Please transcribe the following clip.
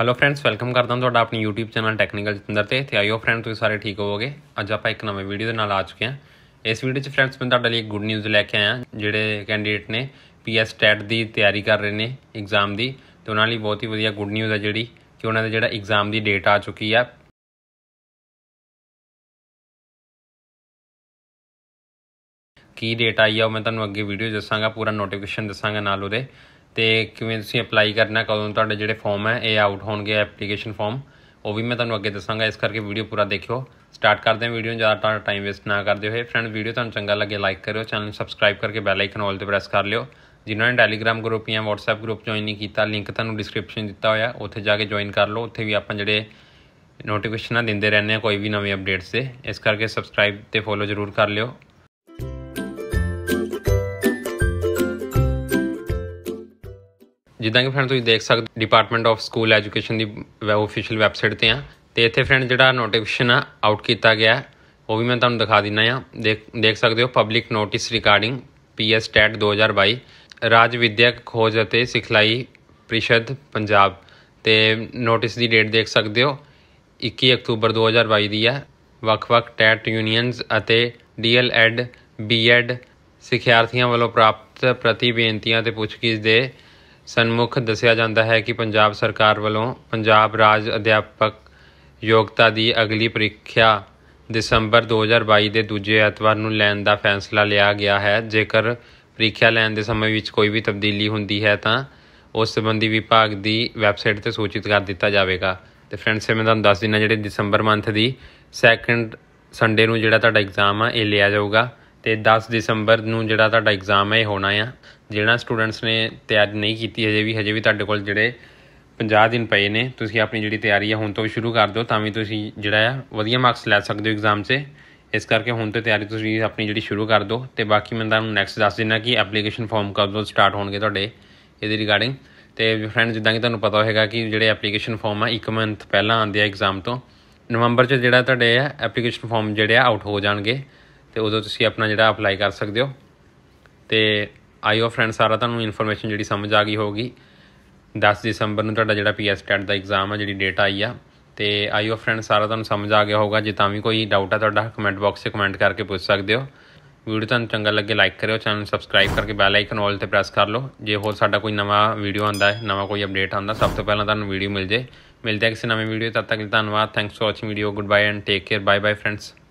hello friends welcome ਕਰਦਾ ਹਾਂ ਤੁਹਾਡਾ ਆਪਣੀ YouTube ਚੈਨਲ ਟੈਕਨੀਕਲ ਜਤਿੰਦਰ ਤੇ ਤੇ ਆਇਓ ਫਰੈਂਡ ਤੁਸੀਂ ਸਾਰੇ ਠੀਕ ਹੋਵੋਗੇ ਅੱਜ ਆਪਾਂ ਇੱਕ ਨਵੇਂ ਵੀਡੀਓ ਦੇ ਨਾਲ ਆ ਚੁੱਕੇ ਹਾਂ ਇਸ ਵੀਡੀਓ 'ਚ ਫਰੈਂਡਸ ਮੈਂ ਤੁਹਾਡੇ ਲਈ ਇੱਕ ਗੁੱਡ ਨਿਊਜ਼ ਲੈ ਕੇ ਆਇਆ ਜਿਹੜੇ ਕੈਂਡੀਡੇਟ ਨੇ ਪੀਐਸ ਸਟੈਟ ਦੀ ਤਿਆਰੀ ਕਰ ਰਹੇ ਨੇ ਐਗਜ਼ਾਮ ਦੀ ਤੇ ਉਹਨਾਂ ਲਈ ਬਹੁਤ ਹੀ ਵਧੀਆ ਗੁੱਡ ਨਿਊਜ਼ ਹੈ ਜਿਹੜੀ ਕਿ ਉਹਨਾਂ ਦਾ ਜਿਹੜਾ ਐਗਜ਼ਾਮ ਦੀ ਡੇਟ ਆ ਚੁੱਕੀ ਆ ਕੀ ਡੇਟ ਆਈ ਆ ਮੈਂ ਤੁਹਾਨੂੰ ਅੱਗੇ ਵੀਡੀਓ ਦੱਸਾਂਗਾ ਪੂਰਾ ਨੋਟੀਫਿਕੇਸ਼ਨ ਦੱਸਾਂਗਾ ਨਾਲ ਉਹਦੇ ਤੇ ਕਿਵੇਂ ਤੁਸੀਂ ਅਪਲਾਈ ਕਰਨਾ ਕਦੋਂ ਤੁਹਾਡੇ ਜਿਹੜੇ ਫਾਰਮ ਹੈ ਇਹ ਆਊਟ ਹੋਣਗੇ ਐਪਲੀਕੇਸ਼ਨ ਫਾਰਮ ਉਹ ਵੀ ਮੈਂ ਤੁਹਾਨੂੰ ਅੱਗੇ ਦੱਸਾਂਗਾ ਇਸ ਕਰਕੇ ਵੀਡੀਓ ਪੂਰਾ ਦੇਖਿਓ ਸਟਾਰਟ ਕਰਦੇ ਹਾਂ ਵੀਡੀਓ ਜ਼ਿਆਦਾ ਤੁਹਾਡਾ ਟਾਈਮ ਵੇਸਟ ਨਾ ਕਰਦੇ ਹੋਏ ਫਰੈਂਡ ਵੀਡੀਓ ਤੁਹਾਨੂੰ ਚੰਗਾ ਲੱਗੇ ਲਾਈਕ ਕਰਿਓ ਚੈਨਲ ਨੂੰ ਸਬਸਕ੍ਰਾਈਬ ਕਰਕੇ ਬੈਲ ਆਈਕਨ ਆਲ ਤੇ ਪ੍ਰੈਸ ਕਰ ਲਿਓ ਜਿਨ੍ਹਾਂ ਨੇ ਟੈਲੀਗ੍ਰam ਗਰੁੱਪ ਜਾਂ WhatsApp ਗਰੁੱਪ ਜੁਆਇਨ ਨਹੀਂ ਕੀਤਾ ਲਿੰਕ ਤੁਹਾਨੂੰ ਡਿਸਕ੍ਰਿਪਸ਼ਨ ਦਿੱਤਾ ਹੋਇਆ ਉੱਥੇ ਜਾ ਕੇ ਜੁਆਇਨ ਕਰ ਲਓ ਉੱਥੇ ਵੀ ਆਪਾਂ ਜਿਹੜੇ ਨੋਟੀਫਿਕੇਸ਼ਨਾਂ ਦਿੰਦੇ ਰਹਿੰਦੇ ਆ ਕੋਈ ਵੀ ਨਵੇਂ ਅਪਡੇਟਸ ਦੇ ਇਸ ਕਰਕੇ ਸਬਸਕ੍ਰਾਈਬ ਤੇ ਫੋਲੋ ਜ਼ਰੂਰ ਕਰ ਲਿਓ ਜਿੱਦਾਂ ਕਿ ਫਰੈਂਡ ਤੁਸੀਂ ਦੇਖ ਸਕਦੇ ਡਿਪਾਰਟਮੈਂਟ ਆਫ ਸਕੂਲ ਐਜੂਕੇਸ਼ਨ ਦੀ ਅਫੀਸ਼ੀਅਲ ਵੈਬਸਾਈਟ ਤੇ ਆ ਤੇ ਇੱਥੇ ਫਰੈਂਡ ਜਿਹੜਾ ਨੋਟੀਫਿਕੇਸ਼ਨ ਆ ਆਊਟ ਕੀਤਾ ਗਿਆ ਉਹ ਵੀ ਮੈਂ ਤੁਹਾਨੂੰ ਦਿਖਾ ਦਿੰਨਾ ਆ ਦੇਖ ਸਕਦੇ ਹੋ public notice regarding PS TET 2022 ਰਾਜ ਵਿਦਿਅਕ ਖੋਜ ਅਤੇ ਸਿਖਲਾਈ ਪ੍ਰੀਸ਼ਦ ਪੰਜਾਬ ਤੇ ਨੋਟਿਸ ਦੀ ਡੇਟ ਦੇਖ ਸਕਦੇ ਹੋ 21 ਅਕਤੂਬਰ 2022 ਦੀ ਆ ਵੱਖ-ਵੱਖ ਟੈਟ ਯੂਨੀਅਨਸ ਅਤੇ ਡੀਐਲ ਐਡ ਬੀਐਡ ਸਿਖਿਆਰਥੀਆਂ ਵੱਲੋਂ ਪ੍ਰਾਪਤ ਪ੍ਰਤੀ ਬੇਨਤੀਆਂ ਤੇ ਪੁੱਛਗਿੱਛ ਦੇ ਸਨਮੁਖ ਦੱਸਿਆ ਜਾਂਦਾ ਹੈ ਕਿ ਪੰਜਾਬ ਸਰਕਾਰ ਵੱਲੋਂ ਪੰਜਾਬ ਰਾਜ ਅਧਿਆਪਕ ਯੋਗਤਾ ਦੀ ਅਗਲੀ ਪ੍ਰੀਖਿਆ ਦਸੰਬਰ 2022 ਦੇ ਦੂਜੇ ਐਤਵਾਰ ਨੂੰ ਲੈਣ ਦਾ ਫੈਸਲਾ ਲਿਆ ਗਿਆ ਹੈ ਜੇਕਰ ਪ੍ਰੀਖਿਆ ਲੈਣ ਦੇ ਸਮੇਂ ਵਿੱਚ ਕੋਈ ਵੀ ਤਬਦੀਲੀ ਹੁੰਦੀ ਹੈ ਤਾਂ ਉਸ ਸੰਬੰਧੀ ਵਿਭਾਗ ਦੀ ਵੈਬਸਾਈਟ ਤੇ ਸੂਚਿਤ ਕਰ ਦਿੱਤਾ ਜਾਵੇਗਾ ਤੇ ਫਰੈਂਡਸ ਮੈਂ ਤੁਹਾਨੂੰ ਦੱਸ ਦਿੰਨਾ ਜਿਹੜੇ ਦਸੰਬਰ ਮੰਥ ਦੀ ਸੈਕੰਡ ਸੰਡੇ ਨੂੰ ਜਿਹੜਾ ਤੁਹਾਡਾ ਐਗਜ਼ਾਮ ਆ ਇਹ ਲਿਆ ਜਾਊਗਾ ਤੇ 10 ਦਸੰਬਰ ਨੂੰ ਜਿਹੜਾ ਤੁਹਾਡਾ ਐਗਜ਼ਾਮ ਹੈ ਇਹ ਹੋਣਾ ਆ ਜਿਹੜਾ ਸਟੂਡੈਂਟਸ ਨੇ ਤਿਆਰੀ ਨਹੀਂ ਕੀਤੀ ਹਜੇ ਵੀ ਹਜੇ ਵੀ ਤੁਹਾਡੇ ਕੋਲ ਜਿਹੜੇ 50 ਦਿਨ ਪਏ ਨੇ ਤੁਸੀਂ ਆਪਣੀ ਜਿਹੜੀ ਤਿਆਰੀ ਹੈ ਹੁਣ ਤੋਂ ਸ਼ੁਰੂ ਕਰ ਦਿਓ ਤਾਂ ਵੀ ਤੁਸੀਂ ਜਿਹੜਾ ਆ ਵਧੀਆ ਮਾਰਕਸ ਲੈ ਸਕਦੇ ਹੋ ਐਗਜ਼ਾਮ 'ਚ ਇਸ ਕਰਕੇ ਹੁਣ ਤੋਂ ਤਿਆਰੀ ਤੁਸੀਂ ਆਪਣੀ ਜਿਹੜੀ ਸ਼ੁਰੂ ਕਰ ਦਿਓ ਤੇ ਬਾਕੀ ਮੈਂ ਤੁਹਾਨੂੰ ਨੈਕਸਟ ਦੱਸ ਦਿੰਦਾ ਕਿ ਐਪਲੀਕੇਸ਼ਨ ਫਾਰਮ ਕਦੋਂ ਸਟਾਰਟ ਹੋਣਗੇ ਤੁਹਾਡੇ ਇਹਦੇ ਰਿਗਾਰਡਿੰਗ ਤੇ ਫਰੈਂਡ ਜਿੱਦਾਂ ਕਿ ਤੁਹਾਨੂੰ ਪਤਾ ਹੋਵੇਗਾ ਕਿ ਜਿਹੜੇ ਐਪਲੀਕੇਸ਼ਨ ਫਾਰਮ ਆ 1 ਮਹੀਨਾ ਪਹਿਲਾਂ ਆਉਂਦੇ ਆ ਐਗਜ਼ਾਮ ਤੋਂ ਨਵੰਬਰ 'ਚ ਜਿਹੜਾ ਤੁਹਾਡੇ ਐਪਲੀਕੇਸ਼ਨ ਫਾਰਮ ਜਿਹੜੇ ਆ ਆਊਟ ਹੋ ਜਾਣਗੇ ਤੇ ਉਦੋਂ ਤੁਸੀਂ ਆਪਣਾ ਜਿਹੜਾ ਅਪਲਾਈ ਕਰ ਸਕਦੇ ਹੋ ਤੇ ਆਈਓ ਫਰੈਂਡ ਸਾਰਾ ਤੁਹਾਨੂੰ ਇਨਫੋਰਮੇਸ਼ਨ ਜਿਹੜੀ ਸਮਝ ਆ ਗਈ ਹੋਗੀ 10 ਦਸੰਬਰ ਨੂੰ ਤੁਹਾਡਾ ਜਿਹੜਾ ਪੀਐਸ ਟੈਟ ਦਾ ਐਗਜ਼ਾਮ ਆ ਜਿਹੜੀ ਡੇਟ ਆਈ ਆ ਤੇ ਆਈਓ ਫਰੈਂਡ ਸਾਰਾ ਤੁਹਾਨੂੰ ਸਮਝ ਆ ਗਿਆ ਹੋਗਾ ਜੇ ਤਾਂ ਵੀ ਕੋਈ ਡਾਊਟ ਆ ਤੁਹਾਡਾ ਕਮੈਂਟ ਬਾਕਸ 'ਚ ਕਮੈਂਟ ਕਰਕੇ ਪੁੱਛ ਸਕਦੇ ਹੋ ਵੀਡੀਓ ਤੁਹਾਨੂੰ ਚੰਗਾ ਲੱਗੇ ਲਾਈਕ ਕਰਿਓ ਚੈਨਲ ਨੂੰ ਸਬਸਕ੍ਰਾਈਬ ਕਰਕੇ ਬੈਲ ਆਈਕਨ ਆਲ ਤੇ ਪ੍ਰੈਸ ਕਰ ਲਓ ਜੇ ਹੋਰ ਸਾਡਾ ਕੋਈ ਨਵਾਂ ਵੀਡੀਓ ਆਂਦਾ ਹੈ ਨਵਾਂ ਕੋਈ ਅਪਡੇਟ ਆਂਦਾ ਸਭ ਤੋਂ ਪਹਿਲਾਂ ਤੁਹਾਨੂੰ ਵੀਡੀਓ ਮਿਲ ਜੇ ਮਿਲਦੇ ਆ ਕਿਸੇ ਨਵੇਂ ਵੀਡੀਓ ਤਦ ਤੱਕ ਲਈ ਧੰਨਵਾਦ thanks for watching video good bye and take care bye bye friends